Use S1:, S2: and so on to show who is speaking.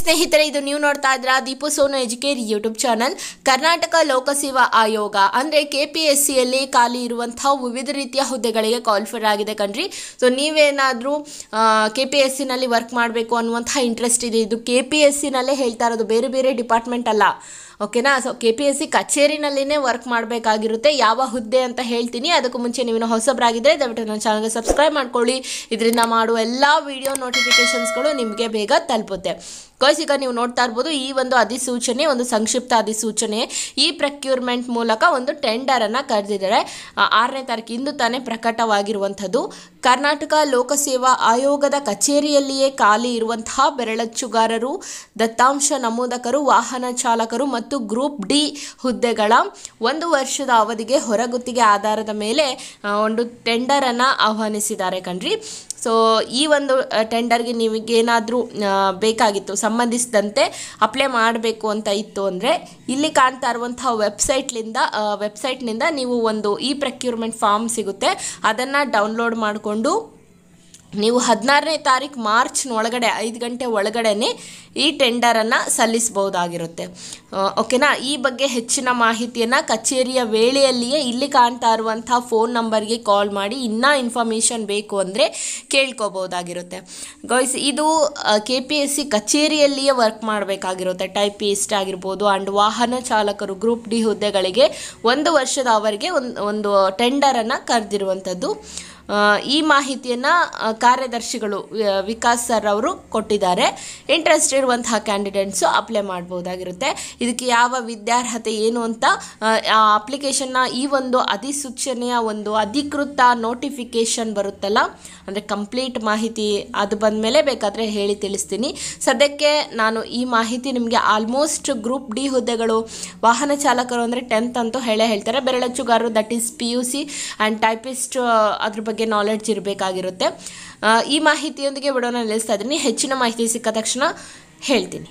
S1: ಸ್ನೇಹಿತರೆ ಇದು ನೀವು ನೋಡ್ತಾ ಇದ್ರ ದೀಪು ಸೋನು ಎಜುಕೇರಿ ಯೂಟ್ಯೂಬ್ ಚಾನಲ್ ಕರ್ನಾಟಕ ಲೋಕಸೇವಾ ಆಯೋಗ ಅಂದ್ರೆ ಕೆ ಪಿ ಎಸ್ ಖಾಲಿ ಇರುವಂತಹ ವಿವಿಧ ರೀತಿಯ ಹುದ್ದೆಗಳಿಗೆ ಕಾಲ್ಫರ್ ಆಗಿದೆ ಕಣ್ರಿ ಸೊ ನೀವೇನಾದ್ರೂ ಕೆ ಪಿ ಎಸ್ ವರ್ಕ್ ಮಾಡಬೇಕು ಅನ್ನುವಂತಹ ಇಂಟ್ರೆಸ್ಟ್ ಇದೆ ಇದು ಕೆ ಪಿ ಎಸ್ ಹೇಳ್ತಾ ಇರೋದು ಬೇರೆ ಬೇರೆ ಡಿಪಾರ್ಟ್ಮೆಂಟ್ ಅಲ್ಲ ಓಕೆನಾ so K P S C ಕಚೇರಿನಲ್ಲಿನೇ ವರ್ಕ್ ಮಾಡಬೇಕಾಗಿರುತ್ತೆ ಯಾವ ಹುದ್ದೆ ಅಂತ ಹೇಳ್ತೀನಿ ಅದಕ್ಕೂ ಮುಂಚೆ ನೀವು ಹೊಸಬ್ರಾಗಿದ್ದರೆ ದಯವಿಟ್ಟು ನನ್ನ ಚಾನಲ್ಗೆ ಸಬ್ಸ್ಕ್ರೈಬ್ ಮಾಡ್ಕೊಳ್ಳಿ ಇದರಿಂದ ಮಾಡುವ ಎಲ್ಲ ವಿಡಿಯೋ ನೋಟಿಫಿಕೇಷನ್ಸ್ಗಳು ನಿಮಗೆ ಬೇಗ ತಲುಪುತ್ತೆ ಗೈಸ್ ಈಗ ನೀವು ನೋಡ್ತಾ ಇರ್ಬೋದು ಈ ಒಂದು ಅಧಿಸೂಚನೆ ಒಂದು ಸಂಕ್ಷಿಪ್ತ ಅಧಿಸೂಚನೆ ಈ ಪ್ರಕ್ಯೂರ್ಮೆಂಟ್ ಮೂಲಕ ಒಂದು ಟೆಂಡರನ್ನು ಕರೆದಿದ್ದಾರೆ ಆರನೇ ತಾರೀಕು ಇಂದು ತಾನೇ ಪ್ರಕಟವಾಗಿರುವಂಥದ್ದು ಕರ್ನಾಟಕ ಲೋಕಸೇವಾ ಆಯೋಗದ ಕಚೇರಿಯಲ್ಲಿಯೇ ಖಾಲಿ ಇರುವಂತಹ ಬೆರಳಚ್ಚುಗಾರರು ದತ್ತಾಂಶ ನಮೂದಕರು ವಾಹನ ಚಾಲಕರು ಮತ್ತು ಮತ್ತು ಗ್ರೂಪ್ ಡಿ ಹುದ್ದೆಗಳ ಒಂದು ವರ್ಷದ ಅವಧಿಗೆ ಹೊರಗುತ್ತಿಗೆ ಆಧಾರದ ಮೇಲೆ ಒಂದು ಟೆಂಡರನ್ನು ಆಹ್ವಾನಿಸಿದ್ದಾರೆ ಕಣ್ರಿ ಸೊ ಈ ಒಂದು ಟೆಂಡರ್ಗೆ ನಿಮಗೇನಾದರೂ ಬೇಕಾಗಿತ್ತು ಸಂಬಂಧಿಸಿದಂತೆ ಅಪ್ಲೈ ಮಾಡಬೇಕು ಅಂತ ಇತ್ತು ಅಂದರೆ ಇಲ್ಲಿ ಕಾಣ್ತಾ ಇರುವಂತಹ ವೆಬ್ಸೈಟ್ಲಿಂದ ವೆಬ್ಸೈಟ್ನಿಂದ ನೀವು ಒಂದು ಇ ಪ್ರಕ್ಯೂರ್ಮೆಂಟ್ ಫಾರ್ಮ್ ಸಿಗುತ್ತೆ ಅದನ್ನು ಡೌನ್ಲೋಡ್ ಮಾಡಿಕೊಂಡು ನೀವು ಹದಿನಾರನೇ ತಾರೀಕು ಮಾರ್ಚ್ನ ಒಳಗಡೆ ಐದು ಗಂಟೆ ಒಳಗಡೆನೆ ಈ ಟೆಂಡರನ್ನು ಸಲ್ಲಿಸಬಹುದಾಗಿರುತ್ತೆ ಓಕೆನಾ ಈ ಬಗ್ಗೆ ಹೆಚ್ಚಿನ ಮಾಹಿತಿಯನ್ನು ಕಚೇರಿಯ ವೇಳೆಯಲ್ಲಿಯೇ ಇಲ್ಲಿ ಕಾಣ್ತಾ ಇರುವಂಥ ಫೋನ್ ನಂಬರ್ಗೆ ಕಾಲ್ ಮಾಡಿ ಇನ್ನೂ ಇನ್ಫಾರ್ಮೇಷನ್ ಬೇಕು ಅಂದರೆ ಕೇಳ್ಕೊಬೋದಾಗಿರುತ್ತೆ ಗಾಯ್ಸ್ ಇದು ಕೆ ಪಿ ಎಸ್ ಸಿ ಕಚೇರಿಯಲ್ಲಿಯೇ ವರ್ಕ್ ಮಾಡಬೇಕಾಗಿರುತ್ತೆ ಟೈಪಿಸ್ಟ್ ಆಗಿರ್ಬೋದು ಆ್ಯಂಡ್ ವಾಹನ ಚಾಲಕರು ಗ್ರೂಪ್ ಡಿ ಹುದ್ದೆಗಳಿಗೆ ಒಂದು ವರ್ಷದ ಅವರಿಗೆ ಒಂದು ಒಂದು ಟೆಂಡರನ್ನು ಕರೆದಿರುವಂಥದ್ದು ಈ ಮಾಹಿತಿಯನ್ನು ಕಾರ್ಯದರ್ಶಿಗಳು ವಿಕಾಸ್ ಸರ್ ಅವರು ಕೊಟ್ಟಿದ್ದಾರೆ ಇಂಟ್ರೆಸ್ಟ್ ಇರುವಂತಹ ಕ್ಯಾಂಡಿಡೇಟ್ಸು ಅಪ್ಲೈ ಮಾಡ್ಬೋದಾಗಿರುತ್ತೆ ಇದಕ್ಕೆ ಯಾವ ವಿದ್ಯಾರ್ಹತೆ ಏನು ಅಂತ ಅಪ್ಲಿಕೇಶನ್ನ ಈ ಒಂದು ಅಧಿಸೂಚನೆಯ ಒಂದು ಅಧಿಕೃತ ನೋಟಿಫಿಕೇಷನ್ ಬರುತ್ತಲ್ಲ ಅಂದರೆ ಕಂಪ್ಲೀಟ್ ಮಾಹಿತಿ ಅದು ಬಂದ ಮೇಲೆ ಬೇಕಾದರೆ ಹೇಳಿ ತಿಳಿಸ್ತೀನಿ ಸದ್ಯಕ್ಕೆ ನಾನು ಈ ಮಾಹಿತಿ ನಿಮಗೆ ಆಲ್ಮೋಸ್ಟ್ ಗ್ರೂಪ್ ಡಿ ಹುದ್ದೆಗಳು ವಾಹನ ಚಾಲಕರು ಅಂದರೆ ಟೆಂತ್ ಅಂತೂ ಹೇಳೇ ಹೇಳ್ತಾರೆ ಬೆರಳಚ್ಚುಗಾರರು that is P U C and typist ಅದ್ರ ಬಗ್ಗೆ ಬಗ್ಗೆ ನಾಲೆಡ್ಜ್ ಇರಬೇಕಾಗಿರುತ್ತೆ ಈ ಮಾಹಿತಿಯೊಂದಿಗೆ ಬಿಡೋಣ ನಿಲ್ಲಿಸ್ತಾ ಇದ್ದೀನಿ ಹೆಚ್ಚಿನ ಮಾಹಿತಿ ಸಿಕ್ಕ ತಕ್ಷಣ ಹೇಳ್ತೀನಿ